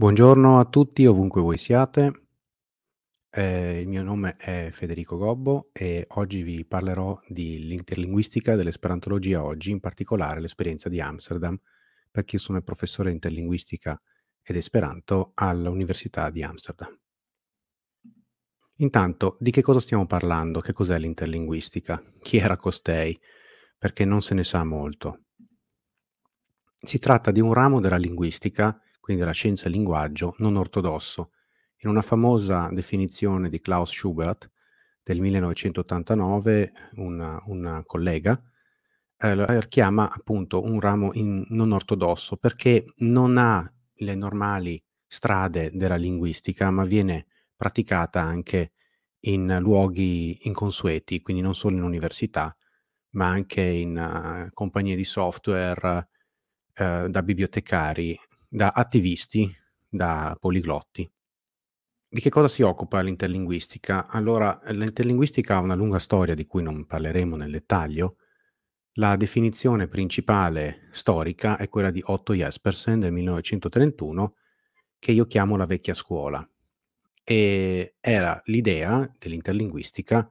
Buongiorno a tutti ovunque voi siate, eh, il mio nome è Federico Gobbo e oggi vi parlerò dell'interlinguistica dell'esperantologia oggi, in particolare l'esperienza di Amsterdam, perché io sono il professore di interlinguistica ed esperanto all'Università di Amsterdam. Intanto, di che cosa stiamo parlando? Che cos'è l'interlinguistica? Chi era costei? Perché non se ne sa molto. Si tratta di un ramo della linguistica quindi della scienza e linguaggio, non ortodosso. In una famosa definizione di Klaus Schubert del 1989, una, una collega eh, chiama appunto un ramo non ortodosso perché non ha le normali strade della linguistica, ma viene praticata anche in luoghi inconsueti, quindi non solo in università, ma anche in uh, compagnie di software, uh, da bibliotecari, da attivisti, da poliglotti. Di che cosa si occupa l'interlinguistica? Allora, l'interlinguistica ha una lunga storia di cui non parleremo nel dettaglio. La definizione principale storica è quella di Otto Jespersen del 1931, che io chiamo la vecchia scuola. E era l'idea dell'interlinguistica,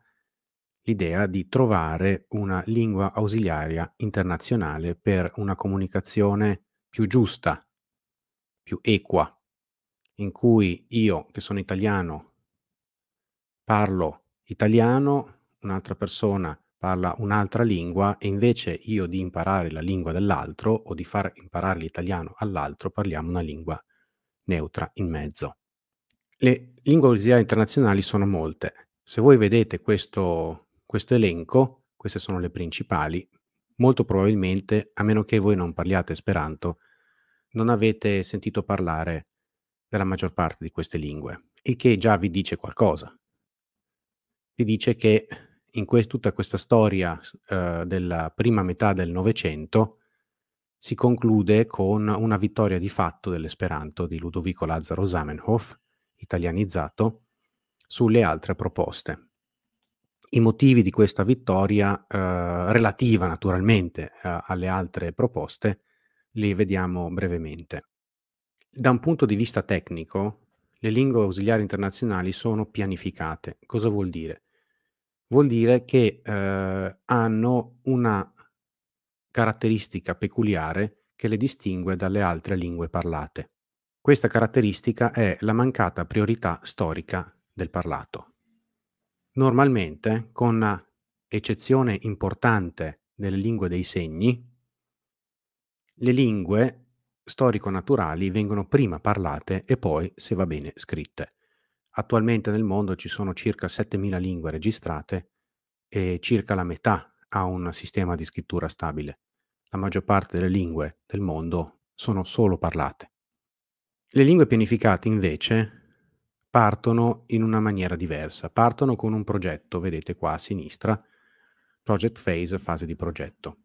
l'idea di trovare una lingua ausiliaria internazionale per una comunicazione più giusta più equa, in cui io, che sono italiano, parlo italiano, un'altra persona parla un'altra lingua e invece io di imparare la lingua dell'altro o di far imparare l'italiano all'altro parliamo una lingua neutra in mezzo. Le lingue ausiliarie internazionali sono molte. Se voi vedete questo, questo elenco, queste sono le principali, molto probabilmente, a meno che voi non parliate esperanto, non avete sentito parlare della maggior parte di queste lingue, il che già vi dice qualcosa. Vi dice che in que- tutta questa storia eh, della prima metà del Novecento si conclude con una vittoria di fatto dell'esperanto di Ludovico Lazzaro Zamenhof, italianizzato, sulle altre proposte. I motivi di questa vittoria, eh, relativa naturalmente eh, alle altre proposte, li vediamo brevemente. Da un punto di vista tecnico, le lingue ausiliari internazionali sono pianificate. Cosa vuol dire? Vuol dire che eh, hanno una caratteristica peculiare che le distingue dalle altre lingue parlate. Questa caratteristica è la mancata priorità storica del parlato. Normalmente, con eccezione importante delle lingue dei segni, le lingue storico-naturali vengono prima parlate e poi, se va bene, scritte. Attualmente nel mondo ci sono circa 7.000 lingue registrate e circa la metà ha un sistema di scrittura stabile. La maggior parte delle lingue del mondo sono solo parlate. Le lingue pianificate invece partono in una maniera diversa, partono con un progetto, vedete qua a sinistra, project phase, fase di progetto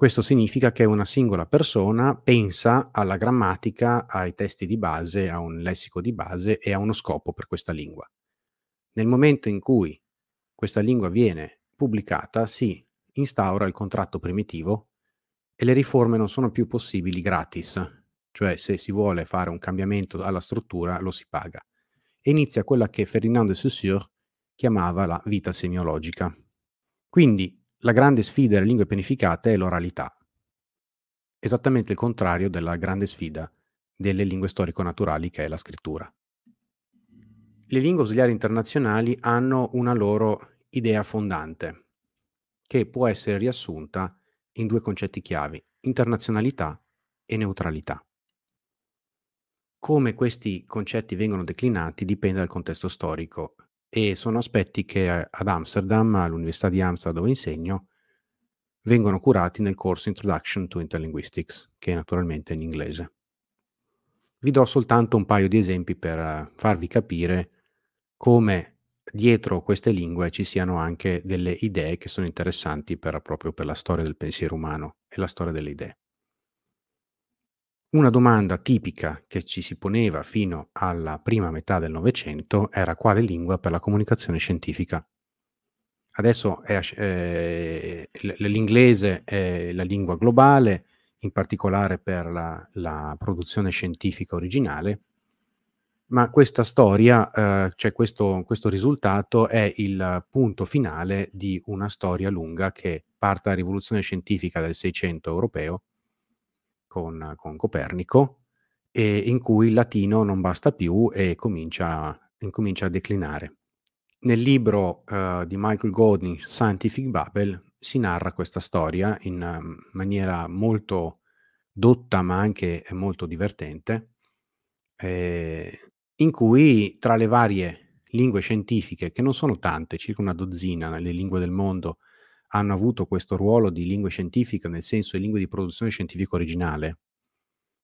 questo significa che una singola persona pensa alla grammatica, ai testi di base, a un lessico di base e a uno scopo per questa lingua. Nel momento in cui questa lingua viene pubblicata, si instaura il contratto primitivo e le riforme non sono più possibili gratis, cioè se si vuole fare un cambiamento alla struttura lo si paga. E inizia quella che Ferdinand de Saussure chiamava la vita semiologica. Quindi la grande sfida delle lingue pianificate è l'oralità, esattamente il contrario della grande sfida delle lingue storico-naturali che è la scrittura. Le lingue ausiliarie internazionali hanno una loro idea fondante, che può essere riassunta in due concetti chiavi, internazionalità e neutralità. Come questi concetti vengono declinati dipende dal contesto storico e sono aspetti che ad Amsterdam, all'Università di Amsterdam dove insegno, vengono curati nel corso Introduction to Interlinguistics, che è naturalmente in inglese. Vi do soltanto un paio di esempi per eh, farvi capire come dietro queste lingue ci siano anche delle idee che sono interessanti per, proprio per la storia del pensiero umano e la storia delle idee. Una domanda tipica che ci si poneva fino alla prima metà del Novecento era quale lingua per la comunicazione scientifica. Adesso è, eh, l'inglese è la lingua globale, in particolare per la, la produzione scientifica originale, ma questa storia, eh, cioè questo, questo risultato è il punto finale di una storia lunga che parte dalla rivoluzione scientifica del Seicento europeo con, con Copernico, e in cui il latino non basta più e comincia, incomincia a declinare. Nel libro uh, di Michael Godin, Scientific Babel, si narra questa storia in um, maniera molto dotta ma anche molto divertente, eh, in cui tra le varie lingue scientifiche, che non sono tante, circa una dozzina nelle lingue del mondo, hanno avuto questo ruolo di lingua scientifica, nel senso di lingue di produzione scientifica originale,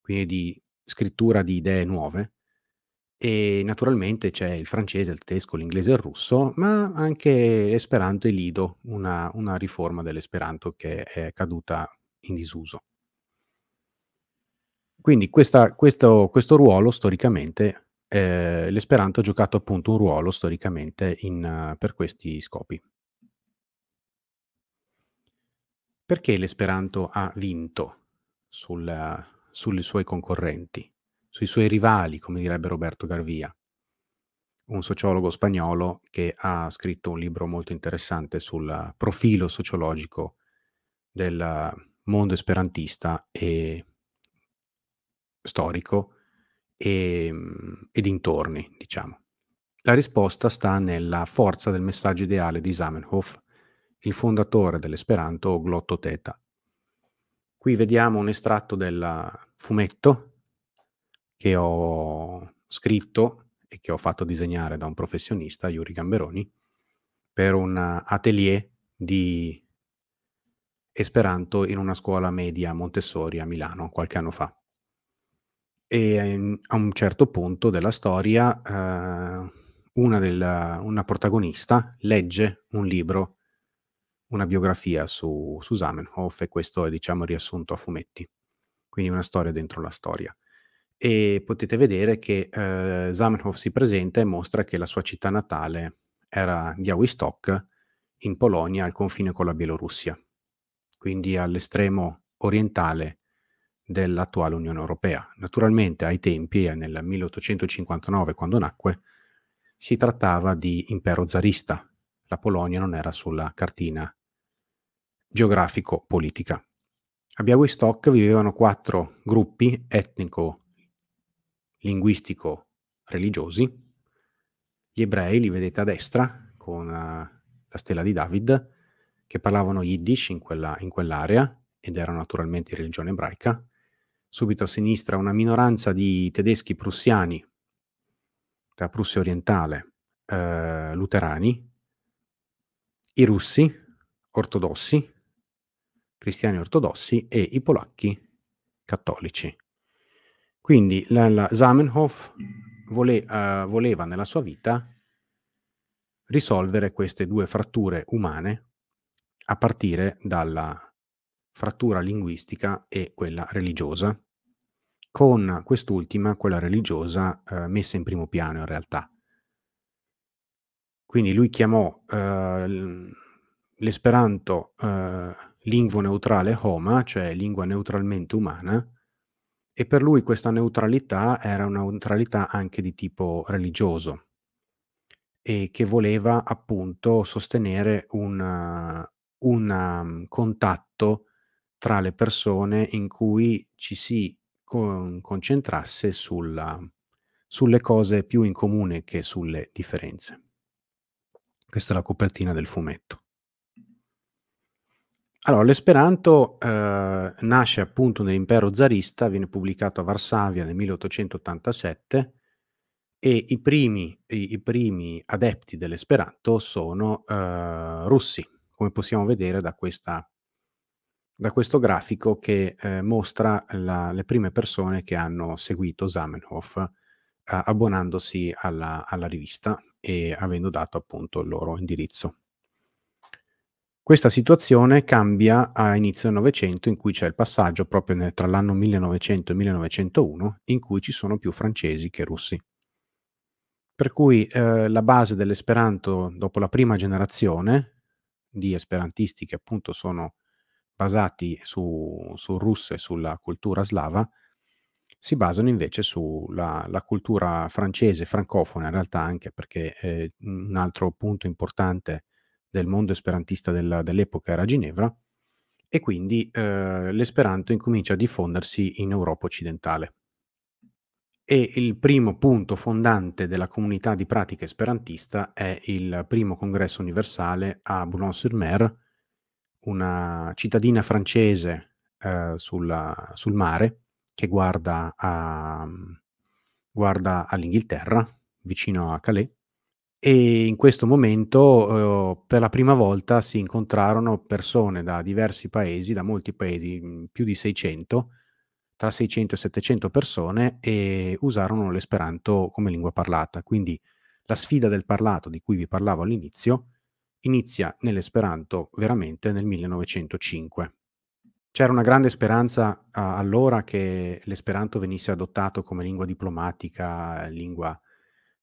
quindi di scrittura di idee nuove. E naturalmente c'è il francese, il tedesco, l'inglese e il russo, ma anche l'esperanto e l'ido, una, una riforma dell'esperanto che è caduta in disuso. Quindi questa, questo, questo, ruolo storicamente, eh, l'esperanto ha giocato appunto un ruolo storicamente in, uh, per questi scopi. perché l'esperanto ha vinto sulla, sui suoi concorrenti, sui suoi rivali, come direbbe Roberto Garvia, un sociologo spagnolo che ha scritto un libro molto interessante sul profilo sociologico del mondo esperantista e storico e, e dintorni, diciamo. La risposta sta nella forza del messaggio ideale di Zamenhof il fondatore dell'esperanto Glotto Teta. Qui vediamo un estratto del fumetto che ho scritto e che ho fatto disegnare da un professionista, Yuri Gamberoni, per un atelier di Esperanto in una scuola media Montessori a Milano qualche anno fa. E ehm, a un certo punto della storia eh, una, della, una protagonista legge un libro una biografia su, su Zamenhof e questo è diciamo riassunto a fumetti, quindi una storia dentro la storia. E potete vedere che eh, Zamenhof si presenta e mostra che la sua città natale era Białystok in Polonia al confine con la Bielorussia, quindi all'estremo orientale dell'attuale Unione Europea. Naturalmente ai tempi, eh, nel 1859 quando nacque, si trattava di impero zarista. La Polonia non era sulla cartina geografico-politica. A Białystok vivevano quattro gruppi etnico-linguistico-religiosi. Gli ebrei, li vedete a destra, con eh, la stella di David, che parlavano Yiddish in, quella, in quell'area ed erano naturalmente di religione ebraica. Subito a sinistra una minoranza di tedeschi prussiani, da Prussia orientale, eh, luterani, i russi, ortodossi, cristiani ortodossi e i polacchi cattolici. Quindi la, la Zamenhof vole, uh, voleva nella sua vita risolvere queste due fratture umane a partire dalla frattura linguistica e quella religiosa, con quest'ultima, quella religiosa, eh, messa in primo piano in realtà. Quindi lui chiamò eh, l'esperanto eh, lingua neutrale Homa, cioè lingua neutralmente umana, e per lui questa neutralità era una neutralità anche di tipo religioso e che voleva appunto sostenere un um, contatto tra le persone in cui ci si con, concentrasse sulla, sulle cose più in comune che sulle differenze. Questa è la copertina del fumetto. Allora, l'esperanto eh, nasce appunto nell'impero zarista, viene pubblicato a Varsavia nel 1887 e i primi, i, i primi adepti dell'esperanto sono eh, russi, come possiamo vedere da, questa, da questo grafico che eh, mostra la, le prime persone che hanno seguito Zamenhof eh, abbonandosi alla, alla rivista e avendo dato appunto il loro indirizzo. Questa situazione cambia a inizio del Novecento, in cui c'è il passaggio proprio nel, tra l'anno 1900 e 1901, in cui ci sono più francesi che russi. Per cui eh, la base dell'esperanto dopo la prima generazione di esperantisti che appunto sono basati su, su russo e sulla cultura slava, si basano invece sulla cultura francese, francofona in realtà anche perché eh, un altro punto importante del mondo esperantista della, dell'epoca era a Ginevra e quindi eh, l'esperanto incomincia a diffondersi in Europa occidentale. E il primo punto fondante della comunità di pratica esperantista è il primo congresso universale a Boulogne-sur-Mer, una cittadina francese eh, sulla, sul mare che guarda, a, guarda all'Inghilterra, vicino a Calais, e in questo momento eh, per la prima volta si incontrarono persone da diversi paesi, da molti paesi, mhmm, più di 600, tra 600 e 700 persone e usarono l'esperanto come lingua parlata. Quindi la sfida del parlato di cui vi parlavo all'inizio inizia nell'esperanto veramente nel 1905. C'era una grande speranza ah, allora che l'esperanto venisse adottato come lingua diplomatica, lingua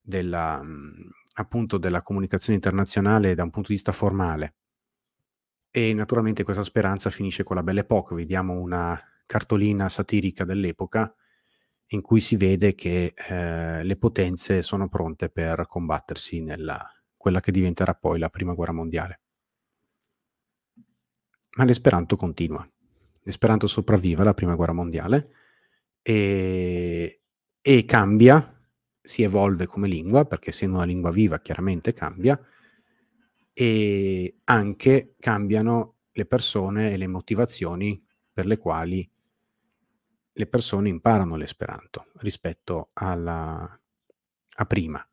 della, mhmm, appunto della comunicazione internazionale da un punto di vista formale. E naturalmente questa speranza finisce con la Belle Époque, vediamo una cartolina satirica dell'epoca in cui si vede che eh, le potenze sono pronte per combattersi nella quella che diventerà poi la prima guerra mondiale. Ma l'esperanto continua. L'esperanto sopravvive alla prima guerra mondiale e, e cambia si evolve come lingua, perché essendo una lingua viva chiaramente cambia, e anche cambiano le persone e le motivazioni per le quali le persone imparano l'esperanto rispetto alla, a prima.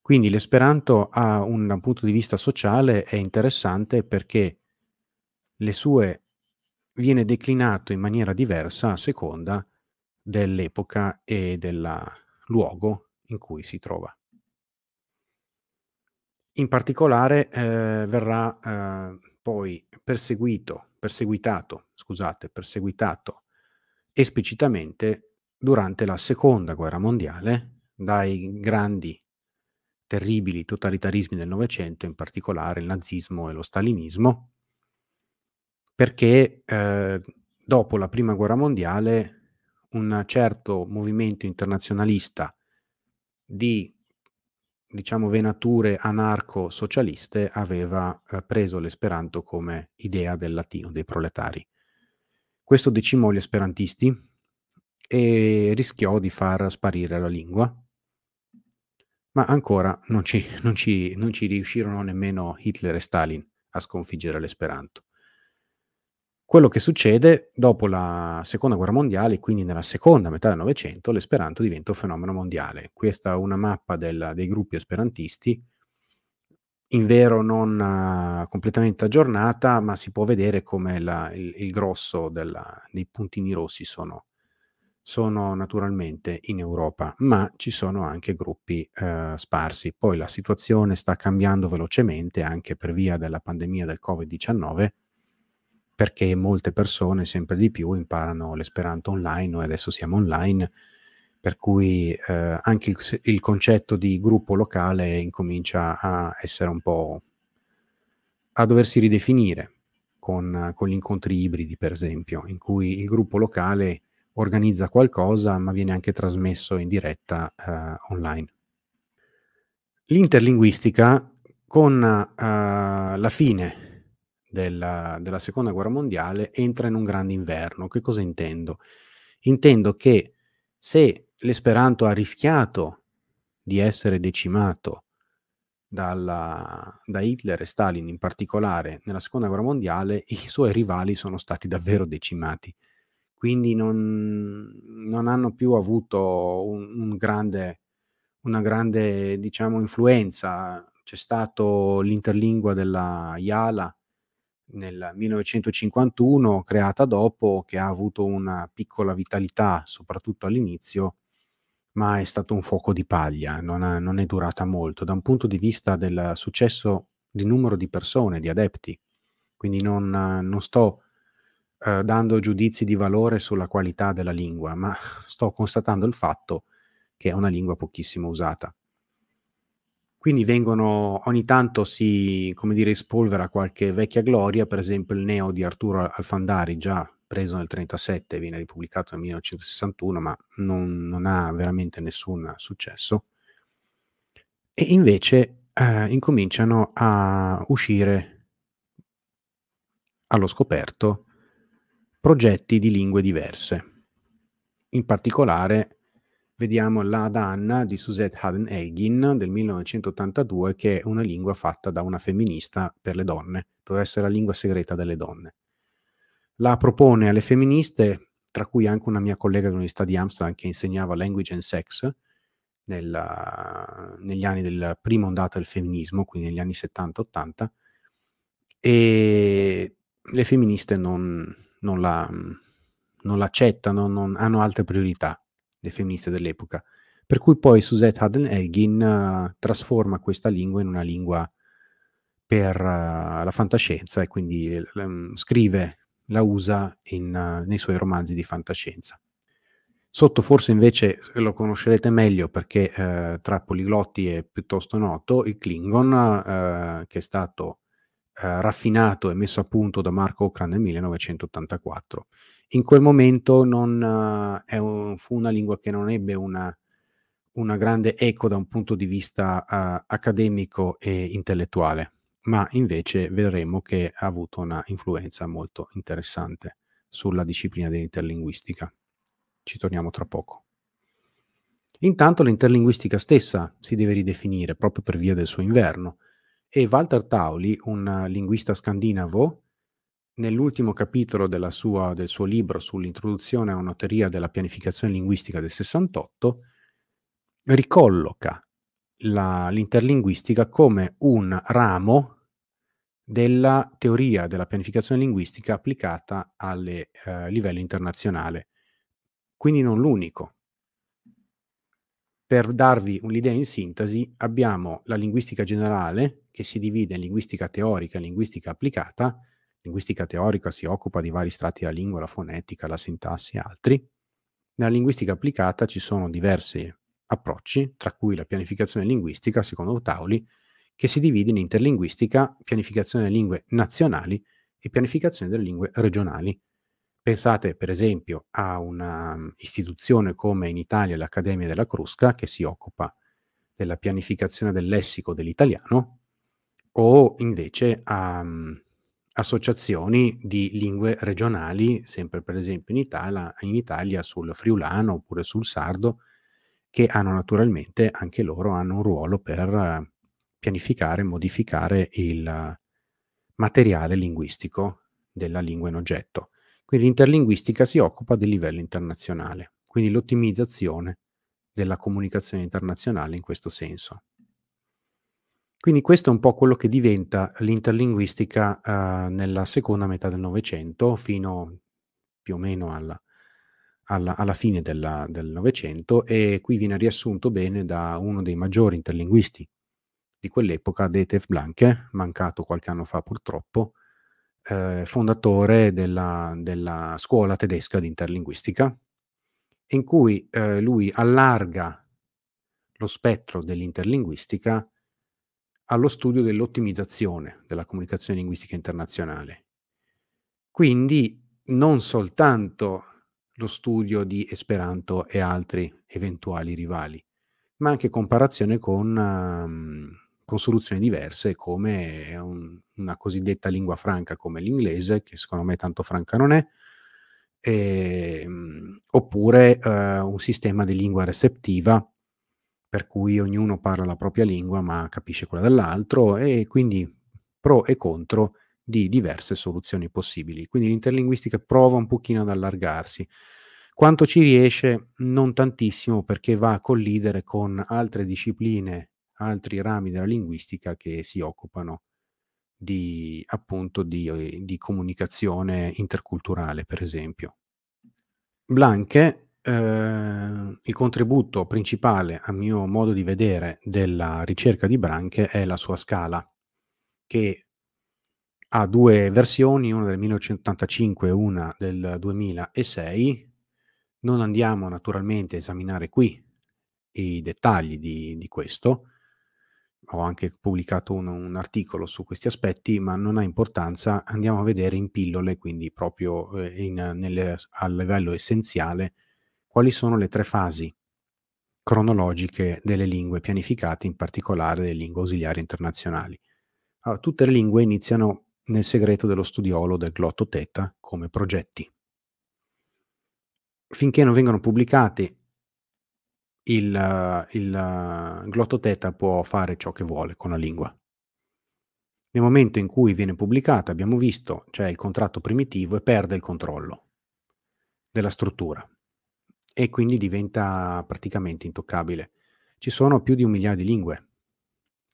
Quindi l'esperanto da un punto di vista sociale è interessante perché le sue viene declinato in maniera diversa a seconda dell'epoca e della, luogo in cui si trova. In particolare eh, verrà eh, poi perseguito, perseguitato, scusate, perseguitato esplicitamente durante la seconda guerra mondiale dai grandi, terribili totalitarismi del Novecento, in particolare il nazismo e lo stalinismo, perché eh, dopo la prima guerra mondiale un certo movimento internazionalista di diciamo venature anarco-socialiste aveva eh, preso l'esperanto come idea del latino, dei proletari. Questo decimò gli esperantisti e rischiò di far sparire la lingua, ma ancora non ci, non ci, non ci riuscirono nemmeno Hitler e Stalin a sconfiggere l'esperanto quello che succede dopo la seconda guerra mondiale, quindi nella seconda metà del Novecento, l'esperanto diventa un fenomeno mondiale. Questa è una mappa del, dei gruppi esperantisti, in vero non uh, completamente aggiornata, ma si può vedere come la, il, il, grosso della, dei puntini rossi sono, sono, naturalmente in Europa, ma ci sono anche gruppi uh, sparsi. Poi la situazione sta cambiando velocemente anche per via della pandemia del Covid-19 perché molte persone sempre di più imparano l'esperanto online, noi adesso siamo online, per cui eh, anche il, il, concetto di gruppo locale incomincia a essere un po' a doversi ridefinire con, con gli incontri ibridi, per esempio, in cui il gruppo locale organizza qualcosa ma viene anche trasmesso in diretta eh, online. L'interlinguistica con eh, la fine della, della seconda guerra mondiale entra in un grande inverno. Che cosa intendo? Intendo che se l'esperanto ha rischiato di essere decimato dalla, da Hitler e Stalin in particolare nella seconda guerra mondiale, i suoi rivali sono stati davvero decimati. Quindi non, non hanno più avuto un, un grande, una grande diciamo, influenza. C'è stato l'interlingua della Yala nel 1951, creata dopo, che ha avuto una piccola vitalità, soprattutto all'inizio, ma è stato un fuoco di paglia, non, ha, non è durata molto da un punto di vista del successo di numero di persone, di adepti. Quindi non, non sto eh, dando giudizi di valore sulla qualità della lingua, ma sto constatando il fatto che è una lingua pochissimo usata. Quindi vengono, ogni tanto si, come dire, spolvera qualche vecchia gloria, per esempio il Neo di Arturo Alfandari, già preso nel 1937, viene ripubblicato nel 1961, ma non, non ha veramente nessun successo. E invece eh, incominciano a uscire allo scoperto progetti di lingue diverse. In particolare vediamo la Danna di Suzette Haden-Egin del 1982, che è una lingua fatta da una femminista per le donne, doveva essere la lingua segreta delle donne. La propone alle femministe, tra cui anche una mia collega dell'Università di Amsterdam che insegnava Language and Sex nella, negli anni della prima ondata del femminismo, quindi negli anni 70-80, e le femministe non, non, la, non l'accettano, non, hanno altre priorità le femministe dell'epoca. Per cui poi Suzette Haden Elgin uh, eh, trasforma questa lingua in una lingua per uh, la fantascienza e quindi um, scrive, la usa in, uh, nei suoi romanzi di fantascienza. Sotto forse invece lo conoscerete meglio perché eh, tra poliglotti è piuttosto noto il Klingon eh, che è stato eh, raffinato e messo a punto da Marco Ocran nel 1984 in quel momento non, eh, un, fu una lingua che non ebbe una, una, grande eco da un punto di vista eh, accademico e intellettuale, ma invece vedremo che ha avuto una influenza molto interessante sulla disciplina dell'interlinguistica. Ci torniamo tra poco. Intanto l'interlinguistica stessa si deve ridefinire proprio per via del suo inverno e Walter Tauli, un linguista scandinavo nell'ultimo capitolo sua, del suo libro sull'introduzione a una teoria della pianificazione linguistica del 68, ricolloca la, l'interlinguistica come un ramo della teoria della pianificazione linguistica applicata a eh, livello internazionale, quindi non l'unico. Per darvi un'idea in sintesi, abbiamo la linguistica generale, che si divide in linguistica teorica e linguistica applicata, linguistica teorica si occupa di vari strati della lingua, la fonetica, la sintassi e altri. Nella linguistica applicata ci sono diversi approcci, tra cui la pianificazione linguistica, secondo Tauli, che si divide in interlinguistica, pianificazione delle lingue nazionali e pianificazione delle lingue regionali. Pensate per esempio a un'istituzione mm, come in Italia l'Accademia della Crusca che si occupa della pianificazione del lessico dell'italiano o invece a, mm, associazioni di lingue regionali, sempre per esempio in Italia, in Italia sul friulano oppure sul sardo, che hanno naturalmente anche loro hanno un ruolo per eh, pianificare e modificare il materiale linguistico della lingua in oggetto. Quindi l'interlinguistica si occupa del livello internazionale, quindi l'ottimizzazione della comunicazione internazionale in questo senso. Quindi questo è un po' quello che diventa l'interlinguistica eh, nella seconda metà del Novecento fino più o meno alla, alla, alla fine della, del Novecento e qui viene riassunto bene da uno dei maggiori interlinguisti di quell'epoca, Detef Blanke, mancato qualche anno fa purtroppo, eh, fondatore della, della, scuola tedesca di interlinguistica, in cui eh, lui allarga lo spettro dell'interlinguistica allo studio dell'ottimizzazione della comunicazione linguistica internazionale. Quindi non soltanto lo studio di Esperanto e altri eventuali rivali, ma anche comparazione con, um, con soluzioni diverse come un, una cosiddetta lingua franca come l'inglese, che secondo me tanto franca non è, e, um, oppure uh, un sistema di lingua receptiva per cui ognuno parla la propria lingua ma capisce quella dell'altro e quindi pro e contro di diverse soluzioni possibili. Quindi l'interlinguistica prova un pochino ad allargarsi. Quanto ci riesce? Non tantissimo perché va a collidere con altre discipline, altri rami della linguistica che si occupano di, appunto di, eh, di comunicazione interculturale, per esempio. Blanche Ehm, il contributo principale, a mio modo di vedere, della ricerca di Branche è la sua scala, che ha due versioni, una del 1985 e una del 2006. Non andiamo naturalmente a esaminare qui i dettagli di, di questo, ho anche pubblicato un, un, articolo su questi aspetti, ma non ha importanza, andiamo a vedere in pillole, quindi proprio eh, in, nelle, a livello essenziale, quali sono le tre fasi cronologiche delle lingue pianificate, in particolare delle lingue ausiliarie internazionali. Allora, ah, tutte le lingue iniziano nel segreto dello studiolo del glotto teta come progetti. Finché non vengono pubblicati, il, il glotto teta può fare ciò che vuole con la lingua. Nel momento in cui viene pubblicata, abbiamo visto, c'è cioè il contratto primitivo e perde il controllo della struttura e quindi diventa praticamente intoccabile. Ci sono più di un migliaio di lingue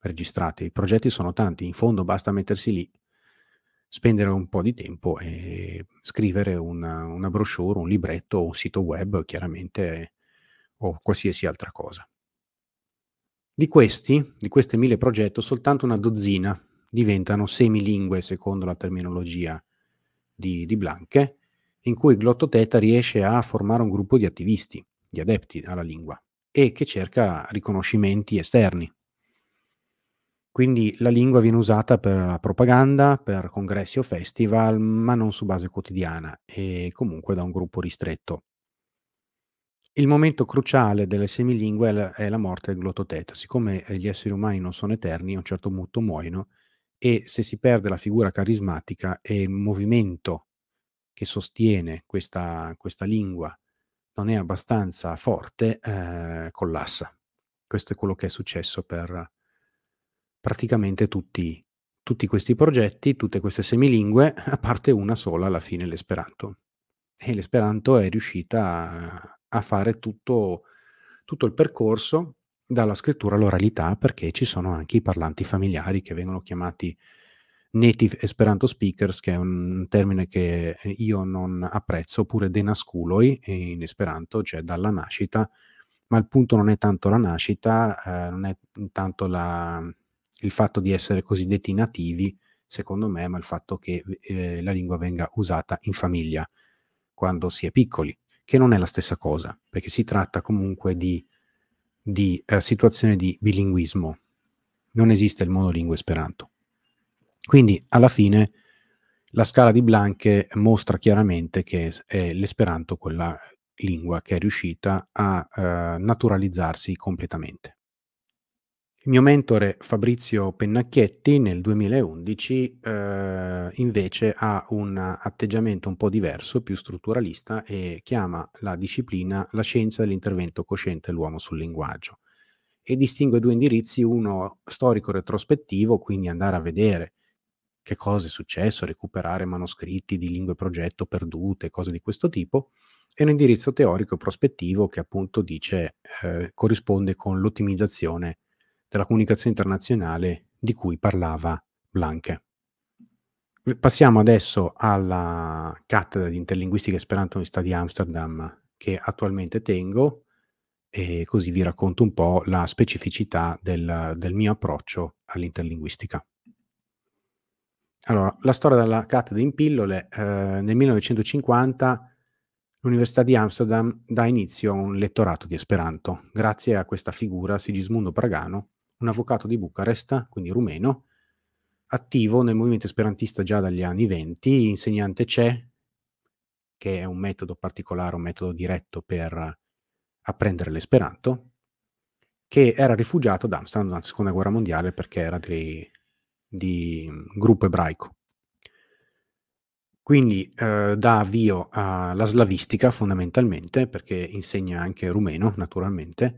registrate, i progetti sono tanti, in fondo basta mettersi lì, spendere un po' di tempo e scrivere una, una brochure, un libretto, un sito web, chiaramente, o qualsiasi altra cosa. Di questi, di questi mille progetti, soltanto una dozzina diventano semilingue secondo la terminologia di, di Blanche, in cui Glottoteta riesce a formare un gruppo di attivisti, di adepti alla lingua e che cerca riconoscimenti esterni. Quindi la lingua viene usata per la propaganda, per congressi o festival, ma non su base quotidiana e comunque da un gruppo ristretto. Il momento cruciale delle semilingue è la morte del glottoteta. Siccome eh, gli esseri umani non sono eterni, a un certo punto muoiono e se si perde la figura carismatica e il movimento che sostiene questa, questa lingua non è abbastanza forte, eh, collassa. Questo è quello che è successo per praticamente tutti, tutti questi progetti, tutte queste semilingue, a parte una sola alla fine, l'esperanto. E l'esperanto è riuscita a, fare tutto, tutto il percorso dalla scrittura all'oralità, perché ci sono anche i parlanti familiari che vengono chiamati native Esperanto speakers, che è un termine che eh, io non apprezzo, oppure denasculoi eh, in Esperanto, cioè dalla nascita, ma il punto non è tanto la nascita, eh, non è tanto la, il fatto di essere cosiddetti nativi, secondo me, ma il fatto che eh, la lingua venga usata in famiglia, quando si è piccoli, che non è la stessa cosa, perché si tratta comunque di, di eh, situazione di bilinguismo. Non esiste il monolingue esperanto. Quindi alla fine la scala di Blanche mostra chiaramente che è l'esperanto quella lingua che è riuscita a eh, naturalizzarsi completamente. Il mio mentore Fabrizio Pennacchietti nel 2011 eh, invece ha un atteggiamento un po' diverso, più strutturalista e chiama la disciplina la scienza dell'intervento cosciente dell'uomo sul linguaggio e distingue due indirizzi, uno storico-retrospettivo, quindi andare a vedere che cosa è successo, recuperare manoscritti di lingue progetto perdute, cose di questo tipo, e un indirizzo teorico e prospettivo che appunto dice eh, corrisponde con l'ottimizzazione della comunicazione internazionale di cui parlava Blanche. Passiamo adesso alla cattedra di interlinguistica esperanto all'Università di Amsterdam che attualmente tengo e così vi racconto un po' la specificità del, del mio approccio all'interlinguistica. Allora, la storia della cattedra in pillole. Eh, nel 1950 l'Università di Amsterdam dà inizio a un lettorato di Esperanto, grazie a questa figura Sigismundo Pragano, un avvocato di Bucarest, quindi rumeno, attivo nel movimento esperantista già dagli anni 20, insegnante CE, che è un metodo particolare, un metodo diretto per apprendere l'esperanto, che era rifugiato ad Amsterdam durante seconda guerra mondiale perché era dei, di gruppo ebraico. Quindi eh, dà avvio alla slavistica fondamentalmente, perché insegna anche rumeno naturalmente,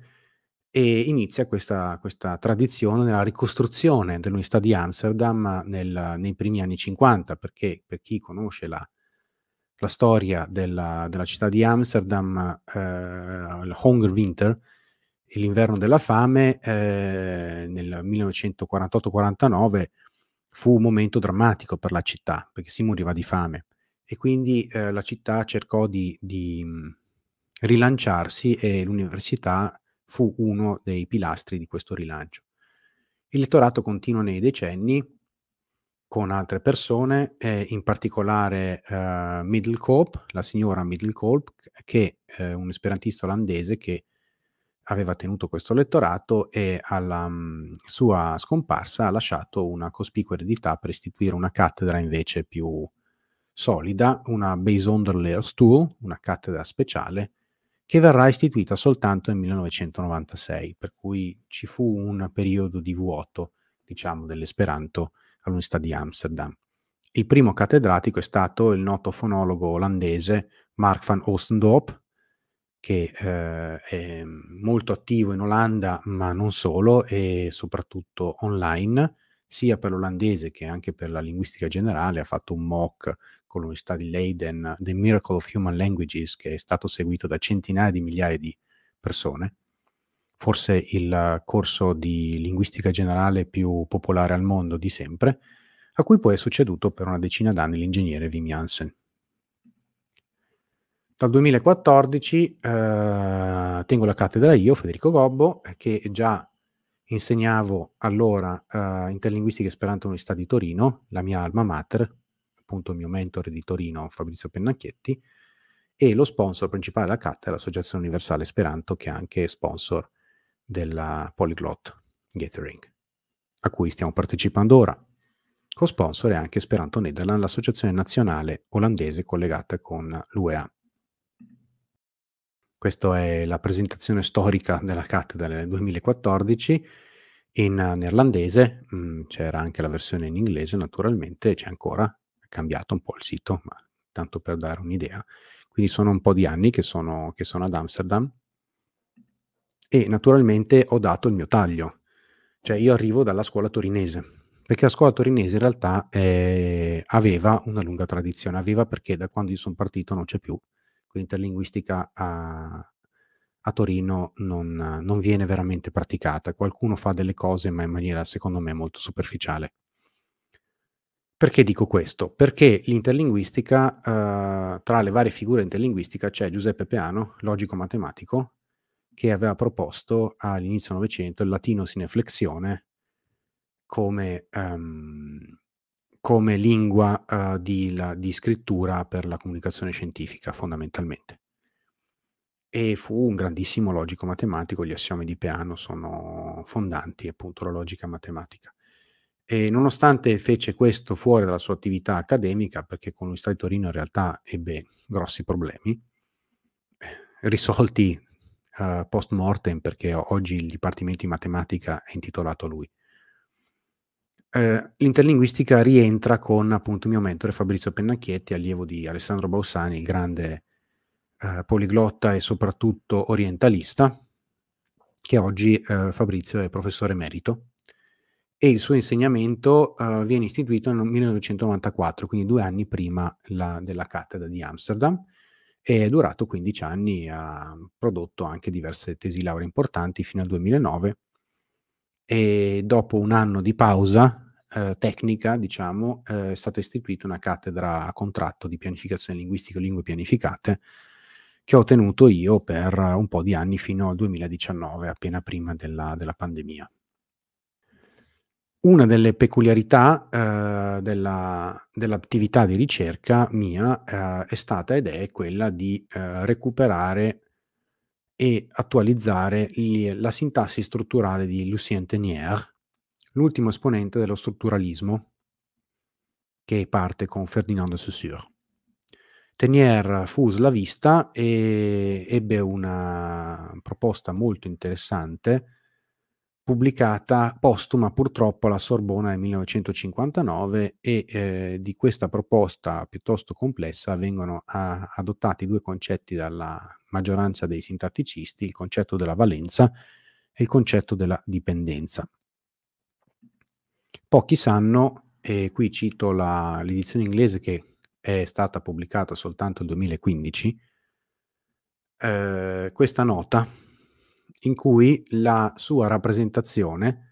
e inizia questa, questa tradizione nella ricostruzione dell'Università di Amsterdam nel, nei primi anni 50, perché per chi conosce la, la storia della, della, città di Amsterdam, eh, il Hunger Winter, l'inverno della fame, eh, nel 1948-49 fu un momento drammatico per la città, perché si moriva di fame e quindi eh, la città cercò di, di mm, rilanciarsi e l'università fu uno dei pilastri di questo rilancio. Il lettorato continua nei decenni con altre persone, eh, in particolare eh, Middlecope, la signora Middlecope, che è eh, un esperantista olandese che aveva tenuto questo lettorato e alla mm, sua scomparsa ha lasciato una cospicua eredità per istituire una cattedra invece più solida, una Beisonder Lehrstuhl, una cattedra speciale, che verrà istituita soltanto nel 1996, per cui ci fu un periodo di vuoto, diciamo, dell'esperanto all'Università di Amsterdam. Il primo cattedratico è stato il noto fonologo olandese Mark van Oostendorp, che eh, è molto attivo in Olanda, ma non solo, e soprattutto online, sia per l'olandese che anche per la linguistica generale. Ha fatto un mock con l'Università di Leiden, The Miracle of Human Languages, che è stato seguito da centinaia di migliaia di persone. Forse il corso di linguistica generale più popolare al mondo di sempre, a cui poi è succeduto per una decina d'anni l'ingegnere Wim Jansen. Dal 2014 eh, tengo la cattedra io, Federico Gobbo, che già insegnavo allora eh, interlinguistica esperanto Università di Torino, la mia alma mater, appunto il mio mentore di Torino, Fabrizio Pennacchietti, e lo sponsor principale della cattedra, l'Associazione Universale Esperanto, che è anche sponsor della Polyglot Gathering, a cui stiamo partecipando ora. Co-sponsor è anche Esperanto Nederland, l'associazione nazionale olandese collegata con l'UEA. Questa è la presentazione storica della cattedra del 2014 in eh, neerlandese, mm, c'era anche la versione in inglese naturalmente, c'è ancora, è cambiato un po' il sito, ma tanto per dare un'idea. Quindi sono un po' di anni che sono, che sono ad Amsterdam e naturalmente ho dato il mio taglio, cioè io arrivo dalla scuola torinese, perché la scuola torinese in realtà eh, aveva una lunga tradizione, aveva perché da quando io sono partito non c'è più, con interlinguistica a, a Torino non, non, viene veramente praticata. Qualcuno fa delle cose, ma in maniera, secondo me, molto superficiale. Perché dico questo? Perché l'interlinguistica, eh, tra le varie figure interlinguistica, c'è Giuseppe Peano, logico matematico, che aveva proposto all'inizio del Novecento il latino sineflexione come um, come lingua uh, di, la, di, scrittura per la comunicazione scientifica fondamentalmente. E fu un grandissimo logico matematico, gli assiomi di Peano sono fondanti appunto la logica matematica. E nonostante fece questo fuori dalla sua attività accademica, perché con l'Università di Torino in realtà ebbe grossi problemi, eh, risolti uh, post mortem perché oggi il Dipartimento di Matematica è intitolato a lui. Eh, l'interlinguistica rientra con appunto mio mentore Fabrizio Pennacchietti, allievo di Alessandro Bausani, il grande eh, poliglotta e soprattutto orientalista, che oggi eh, Fabrizio è professore emerito e il suo insegnamento uh, viene istituito nel 1994, quindi due anni prima la, della cattedra di Amsterdam, e è durato 15 anni, ha prodotto anche diverse tesi laurea importanti fino al 2009, e dopo un anno di pausa eh, tecnica, diciamo, eh, è stata istituita una cattedra a contratto di pianificazione linguistica e lingue pianificate che ho tenuto io per un po' di anni fino al 2019, appena prima della, della pandemia. Una delle peculiarità eh, della, dell'attività di ricerca mia eh, è stata ed è quella di eh, recuperare e attualizzare la sintassi strutturale di Lucien Tenier, l'ultimo esponente dello strutturalismo che parte con Ferdinand de Saussure. Tenier fu slavista e ebbe una proposta molto interessante pubblicata postuma purtroppo alla Sorbona nel 1959 e eh, di questa proposta piuttosto complessa vengono a, adottati due concetti dalla maggioranza dei sintatticisti, il concetto della valenza e il concetto della dipendenza. Pochi sanno, e qui cito la, l'edizione inglese che è stata pubblicata soltanto nel 2015, eh, questa nota in cui la sua rappresentazione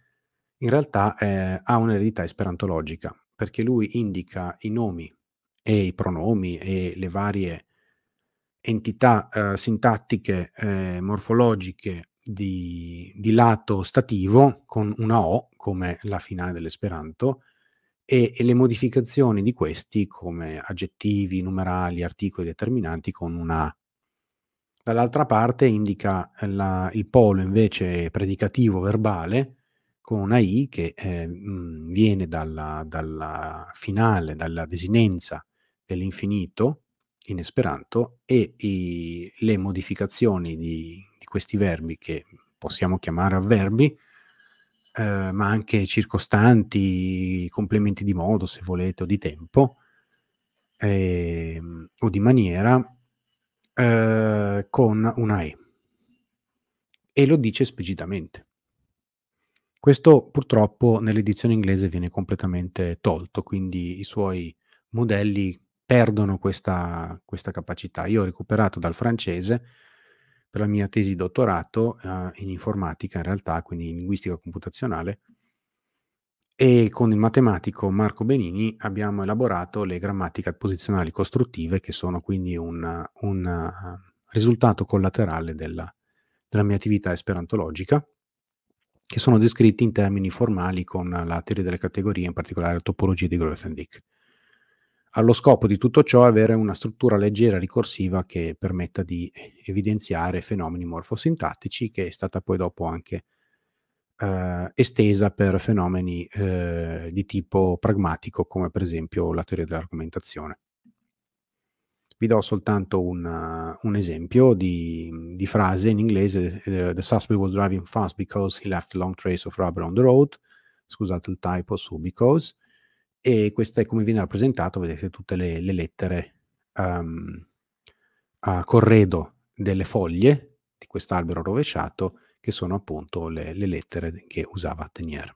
in realtà eh, ha un'eredità esperantologica, perché lui indica i nomi e i pronomi e le varie entità eh, sintattiche eh, morfologiche di, di, lato stativo con una O come la finale dell'esperanto e, e, le modificazioni di questi come aggettivi, numerali, articoli determinanti con una A. Dall'altra parte indica la, il polo invece predicativo verbale con una I che eh, mh, viene dalla, dalla finale, dalla desinenza dell'infinito in esperanto e i, le modificazioni di, di, questi verbi che possiamo chiamare avverbi, eh, ma anche circostanti, complementi di modo se volete o di tempo eh, o di maniera eh, con una E. E lo dice esplicitamente. Questo purtroppo nell'edizione inglese viene completamente tolto, quindi i suoi modelli perdono questa, questa capacità. Io ho recuperato dal francese per la mia tesi dottorato eh, in informatica in realtà, quindi in linguistica computazionale, e con il matematico Marco Benini abbiamo elaborato le grammatiche posizionali costruttive che sono quindi un, un eh, risultato collaterale della, della, mia attività esperantologica che sono descritti in termini formali con la teoria delle categorie, in particolare la topologia di Grothendieck allo scopo di tutto ciò è avere una struttura leggera ricorsiva che permetta di evidenziare fenomeni morfosintattici, che è stata poi dopo anche eh, estesa per fenomeni eh, di tipo pragmatico, come per esempio la teoria dell'argomentazione. Vi do soltanto una, un esempio di, di, frase in inglese: eh, The suspect was driving fast because he left a long trace of rubber on the road. Scusate il typo su because e questo è come viene rappresentato, vedete tutte le, le lettere um, a corredo delle foglie di quest'albero rovesciato, che sono appunto le, le lettere che usava Tenier.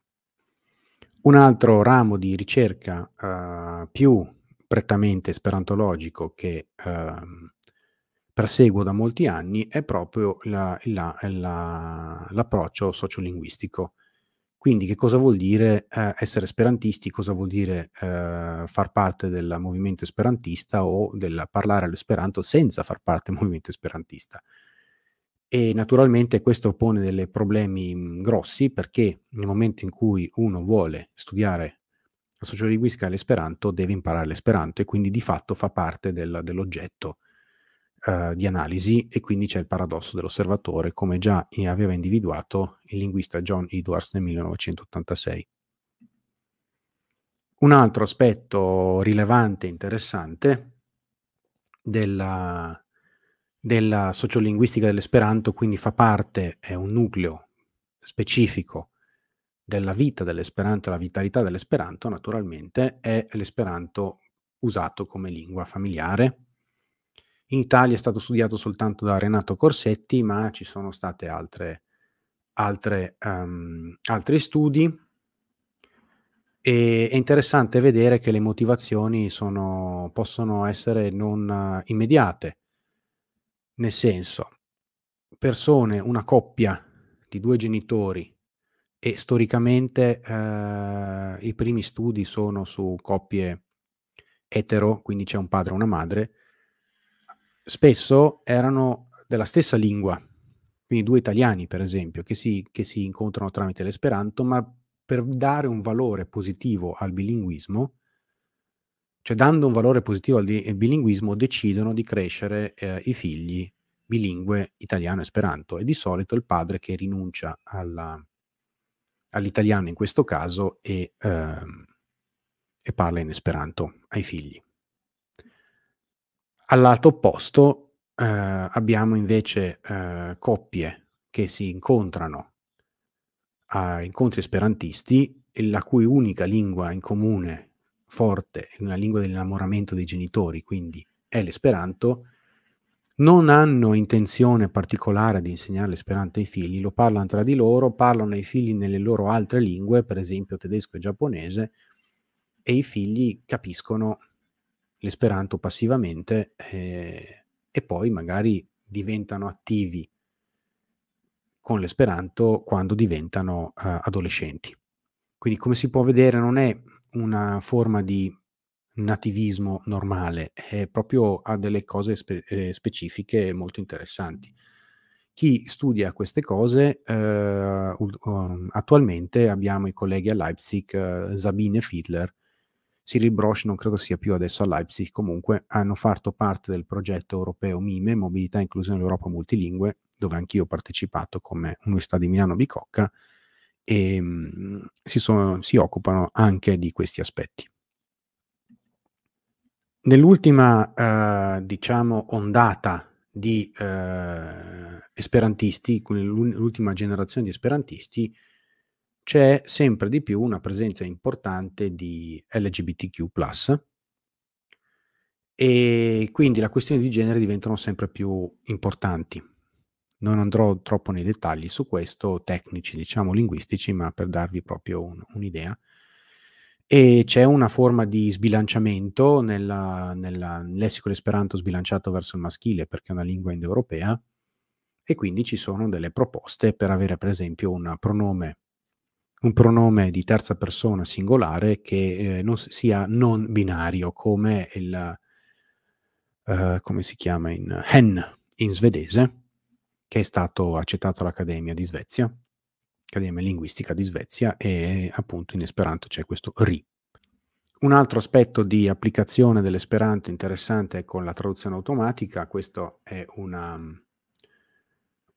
Un altro ramo di ricerca uh, più prettamente esperantologico che uh, perseguo da molti anni è proprio la, la, la, l'approccio sociolinguistico quindi che cosa vuol dire eh, essere esperantisti, cosa vuol dire eh, far parte del movimento esperantista o del parlare all'esperanto senza far parte del movimento esperantista. E naturalmente questo pone dei problemi mm, grossi perché nel momento in cui uno vuole studiare la sociolinguistica e l'esperanto deve imparare l'esperanto e quindi di fatto fa parte del, dell'oggetto eh, di analisi e quindi c'è il paradosso dell'osservatore, come già aveva individuato il linguista John Edwards nel 1986. Un altro aspetto rilevante e interessante della, della sociolinguistica dell'esperanto, quindi fa parte, è un nucleo specifico della vita dell'esperanto, la vitalità dell'esperanto, naturalmente, è l'esperanto usato come lingua familiare, in Italia è stato studiato soltanto da Renato Corsetti, ma ci sono state altre, altre, um, altri studi. E è interessante vedere che le motivazioni sono, possono essere non eh, immediate, nel senso, persone, una coppia di due genitori e storicamente eh, i primi studi sono su coppie etero, quindi c'è un padre e una madre, spesso erano della stessa lingua, quindi due italiani per esempio, che si, che si incontrano tramite l'esperanto, ma per dare un valore positivo al bilinguismo, cioè dando un valore positivo al, di- al bilinguismo, decidono di crescere eh, i figli bilingue italiano-esperanto e di solito il padre che rinuncia alla, all'italiano in questo caso e, eh, e parla in esperanto ai figli. Al lato opposto eh, abbiamo invece eh, coppie che si incontrano a incontri esperantisti la cui unica lingua in comune forte è una lingua dell'innamoramento dei genitori, quindi è l'esperanto, non hanno intenzione particolare di insegnare l'esperanto ai figli, lo parlano tra di loro, parlano ai figli nelle loro altre lingue, per esempio tedesco e giapponese, e i figli capiscono l'esperanto passivamente eh, e poi magari diventano attivi con l'esperanto quando diventano uh, adolescenti. Quindi come si può vedere non è una forma di nativismo normale, è proprio ha delle cose spe- eh, specifiche molto interessanti. Chi studia queste cose, uh, attualmente abbiamo i colleghi a Leipzig, Sabine Fiedler, Cyril Brosch non credo sia più adesso a Leipzig, comunque hanno fatto parte del progetto europeo MIME, Mobilità e Inclusione dell'Europa Multilingue, dove anch'io ho partecipato come Università di Milano Bicocca, e ehm, si, sono, si occupano anche di questi aspetti. Nell'ultima, eh, diciamo, ondata di eh, esperantisti, l'ultima generazione di esperantisti, c'è sempre di più una presenza importante di LGBTQ e quindi la questione di genere diventano sempre più importanti. Non andrò troppo nei dettagli su questo, tecnici, diciamo linguistici, ma per darvi proprio un, un'idea. E c'è una forma di sbilanciamento nella, nella, nel lessico l'esperanto sbilanciato verso il maschile perché è una lingua indoeuropea e quindi ci sono delle proposte per avere per esempio un pronome un pronome di terza persona singolare che eh, non sia non binario, come il uh, come si chiama in hen in svedese, che è stato accettato all'Accademia di Svezia, Accademia Linguistica di Svezia, e appunto in esperanto c'è questo ri. Un altro aspetto di applicazione dell'esperanto interessante è con la traduzione automatica, questo è una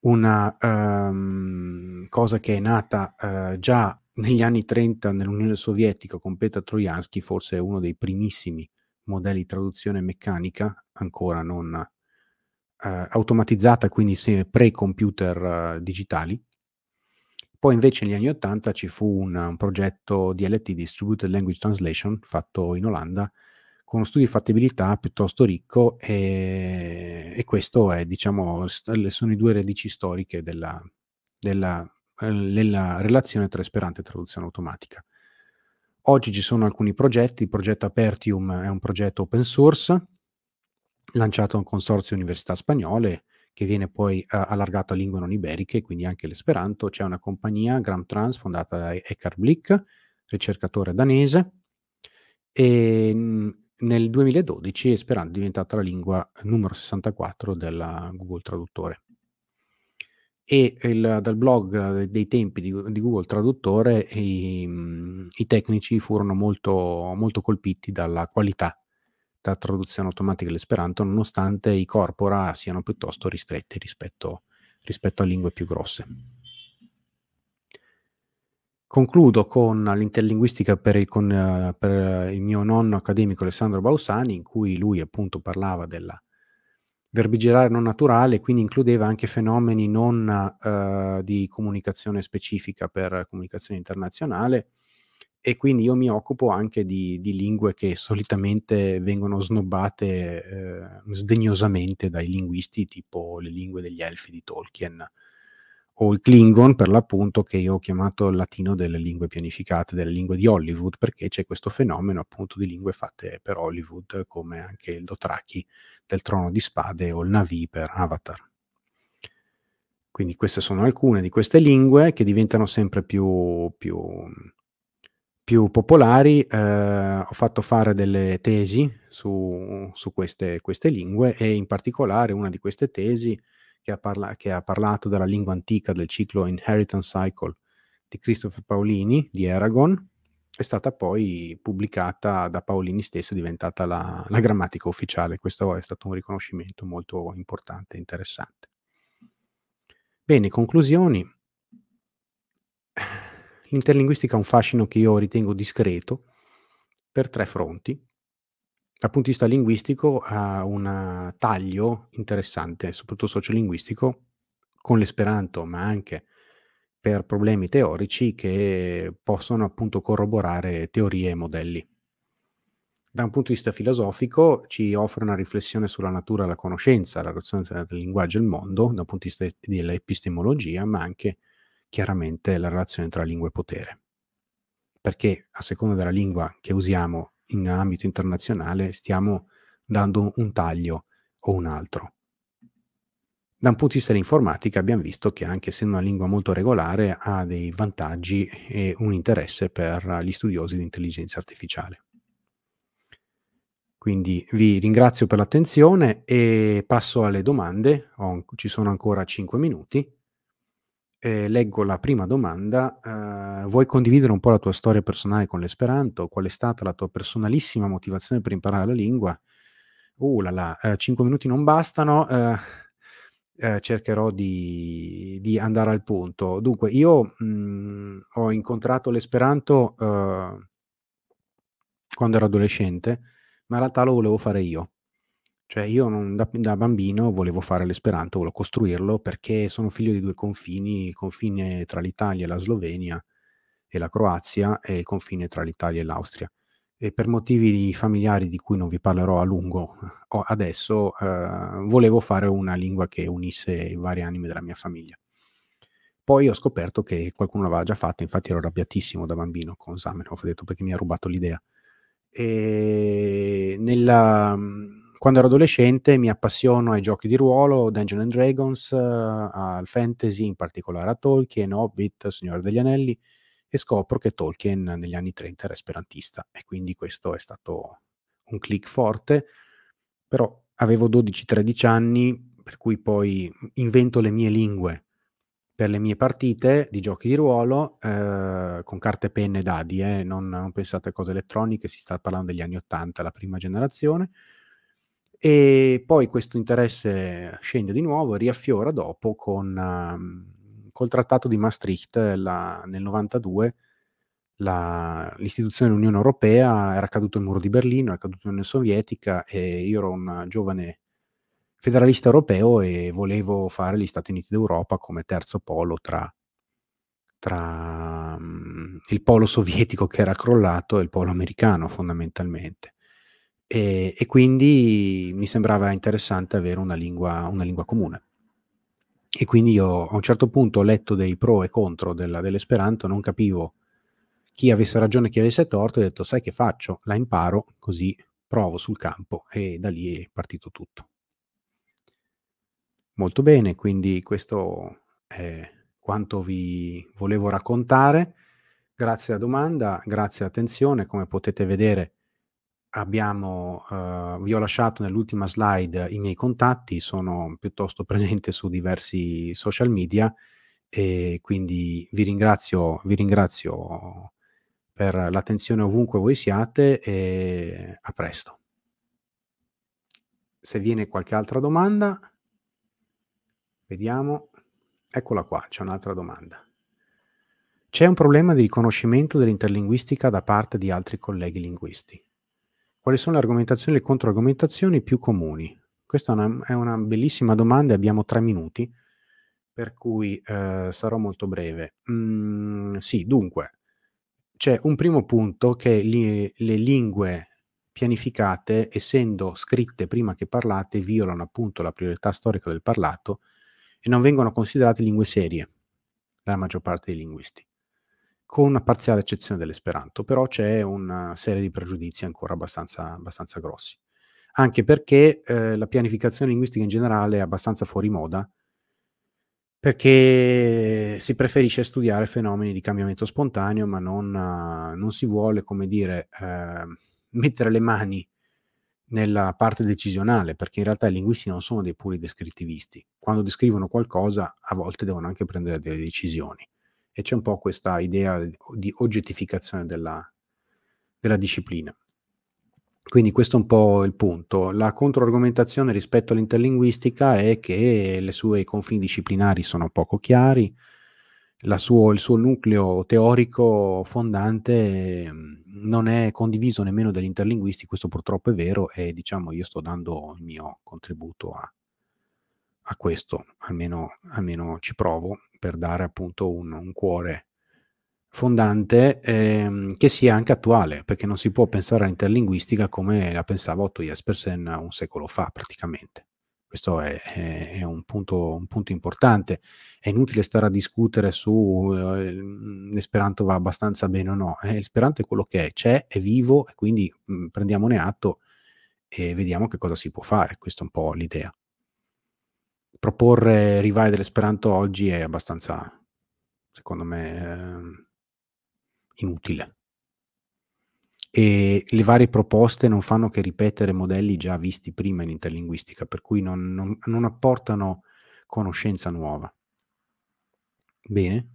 una um, cosa che è nata uh, già negli anni 30 nell'Unione Sovietica con Peter Trojansky, forse uno dei primissimi modelli di traduzione meccanica, ancora non uh, automatizzata, quindi pre-computer uh, digitali. Poi invece negli anni 80 ci fu un, un progetto DLT, Distributed Language Translation, fatto in Olanda, con uno studio di fattibilità piuttosto ricco e e questo è, diciamo, sono i due radici storiche della, della, eh, della relazione tra Esperanto e traduzione automatica. Oggi ci sono alcuni progetti, il progetto Apertium è un progetto open source lanciato da un consorzio università spagnole che viene poi uh, allargato a lingue non iberiche, quindi anche l'esperanto. C'è una compagnia, Gramtrans, fondata da Eckhard Blick, ricercatore danese, e mm, nel 2012 Esperanto è diventata la lingua numero 64 della Google Traduttore. E il, dal blog dei tempi di, di Google Traduttore i, i tecnici furono molto, molto, colpiti dalla qualità della traduzione automatica dell'esperanto, nonostante i corpora siano piuttosto ristretti rispetto, rispetto a lingue più grosse. Concludo con l'interlinguistica per il, con, eh, per il mio nonno accademico Alessandro Bausani, in cui lui appunto parlava della verbigerare non naturale, quindi includeva anche fenomeni non eh, di comunicazione specifica per comunicazione internazionale e quindi io mi occupo anche di, di lingue che solitamente vengono snobbate eh, sdegnosamente dai linguisti, tipo le lingue degli elfi di Tolkien o il Klingon per l'appunto che io ho chiamato il latino delle lingue pianificate, delle lingue di Hollywood, perché c'è questo fenomeno appunto di lingue fatte per Hollywood, come anche il Dothraki del Trono di Spade o il Navi per Avatar. Quindi queste sono alcune di queste lingue che diventano sempre più, più, più popolari. Eh, ho fatto fare delle tesi su, su queste, queste, lingue e in particolare una di queste tesi che ha, parla- che ha parlato della lingua antica del ciclo Inheritance Cycle di Christopher Paolini di Aragon, è stata poi pubblicata da Paolini stesso, è diventata la, la, grammatica ufficiale. Questo è stato un riconoscimento molto importante e interessante. Bene, conclusioni. L'interlinguistica ha un fascino che io ritengo discreto per tre fronti dal punto di vista linguistico ha un taglio interessante, soprattutto sociolinguistico, con l'esperanto, ma anche per problemi teorici che possono appunto corroborare teorie e modelli. Da un punto di vista filosofico ci offre una riflessione sulla natura la conoscenza, la relazione tra il linguaggio e il mondo, da un punto di vista dell'epistemologia, ma anche chiaramente la relazione tra lingua e potere. Perché a seconda della lingua che usiamo in ambito internazionale stiamo dando un taglio o un altro. Da un punto di vista dell'informatica abbiamo visto che anche se una lingua molto regolare ha dei vantaggi e un interesse per gli studiosi di intelligenza artificiale. Quindi vi ringrazio per l'attenzione e passo alle domande, ci sono ancora 5 minuti eh, leggo la prima domanda. Eh, vuoi condividere un po' la tua storia personale con l'esperanto? Qual è stata la tua personalissima motivazione per imparare la lingua? Uh là là, eh, 5 minuti non bastano, eh, eh, cercherò di, di, andare al punto. Dunque, io mh, mm, ho incontrato l'esperanto eh, quando ero adolescente, ma in realtà lo volevo fare io. Cioè io non, da, da bambino volevo fare l'esperanto, volevo costruirlo perché sono figlio di due confini, il confine tra l'Italia e la Slovenia e la Croazia e il confine tra l'Italia e l'Austria. E per motivi familiari di cui non vi parlerò a lungo eh, adesso, eh, volevo fare una lingua che unisse i vari anime della mia famiglia. Poi ho scoperto che qualcuno l'aveva già fatta, infatti ero arrabbiatissimo da bambino con Zamenhof, ho detto perché mi ha rubato l'idea. E nella, quando ero adolescente mi appassiono ai giochi di ruolo, Dungeons and Dragons, uh, al fantasy, in particolare a Tolkien, Hobbit, Signore degli Anelli, e scopro che Tolkien negli anni 30 era esperantista e quindi questo è stato un click forte, però avevo 12-13 anni, per cui poi invento le mie lingue per le mie partite di giochi di ruolo eh, con carte, penne e dadi, eh, non, non pensate a cose elettroniche, si sta parlando degli anni 80, la prima generazione e poi questo interesse scende di nuovo e riaffiora dopo con uh, col trattato di Maastricht la, nel 92 la, l'istituzione dell'Unione Europea era caduto il muro di Berlino, era caduta l'Unione Sovietica e io ero un giovane federalista europeo e volevo fare gli Stati Uniti d'Europa come terzo polo tra, tra um, il polo sovietico che era crollato e il polo americano fondamentalmente. E, e, quindi mi sembrava interessante avere una lingua, una lingua, comune. E quindi io a un certo punto ho letto dei pro e contro della, dell'esperanto, non capivo chi avesse ragione e chi avesse torto, e ho detto sai che faccio? La imparo così provo sul campo e da lì è partito tutto. Molto bene, quindi questo è quanto vi volevo raccontare. Grazie alla domanda, grazie attenzione, Come potete vedere abbiamo, eh, vi ho lasciato nell'ultima slide i miei contatti, sono piuttosto presente su diversi social media e quindi vi ringrazio, vi ringrazio per l'attenzione ovunque voi siate e a presto. Se viene qualche altra domanda, vediamo. Eccola qua, c'è un'altra domanda. C'è un problema di riconoscimento dell'interlinguistica da parte di altri colleghi linguisti. Quali sono le argomentazioni e le controargomentazioni più comuni? Questa è una, è una bellissima domanda, abbiamo tre minuti, per cui eh, sarò molto breve. Mm, sì, dunque, c'è un primo punto che li, le lingue pianificate, essendo scritte prima che parlate, violano appunto la priorità storica del parlato e non vengono considerate lingue serie dalla maggior parte dei linguisti con una parziale eccezione dell'esperanto, però c'è una eh, serie di pregiudizi ancora abbastanza, abbastanza grossi. Anche perché eh, la pianificazione linguistica in generale è abbastanza fuori moda, perché si preferisce studiare fenomeni di cambiamento spontaneo, ma non, eh, non si vuole, come dire, eh, mettere le mani nella parte decisionale, perché in realtà i linguisti non sono dei puri descrittivisti. Quando descrivono qualcosa, a volte devono anche prendere delle decisioni e c'è un po' questa idea di oggettificazione della, della disciplina. Quindi questo è un po' il punto. La controargomentazione rispetto all'interlinguistica è che le sue confini disciplinari sono poco chiari, suo, il suo nucleo teorico fondante mm, non è condiviso nemmeno dagli interlinguisti, questo purtroppo è vero e diciamo io sto dando il mio contributo a, a questo, almeno, almeno ci provo per dare appunto un, un cuore fondante ehm, che sia anche attuale, perché non si può pensare all'interlinguistica come la pensava Otto Jespersen un secolo fa praticamente. Questo è, è, è un, punto, un, punto, importante. È inutile stare a discutere su eh, l'esperanto va abbastanza bene o no. Eh, l'esperanto è quello che è, c'è, è vivo e quindi mh, mm, prendiamone atto e vediamo che cosa si può fare. Questa è un po' l'idea proporre Rivai dell'Esperanto oggi è abbastanza, secondo me, ehm, inutile. E le varie proposte non fanno che ripetere modelli già visti prima in interlinguistica, per cui non, non, non apportano conoscenza nuova. Bene?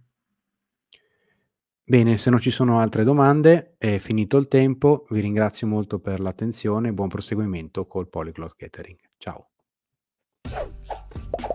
Bene, se non ci sono altre domande, è finito il tempo, vi ringrazio molto per l'attenzione buon proseguimento col Polyglot Catering. Ciao! Thank you.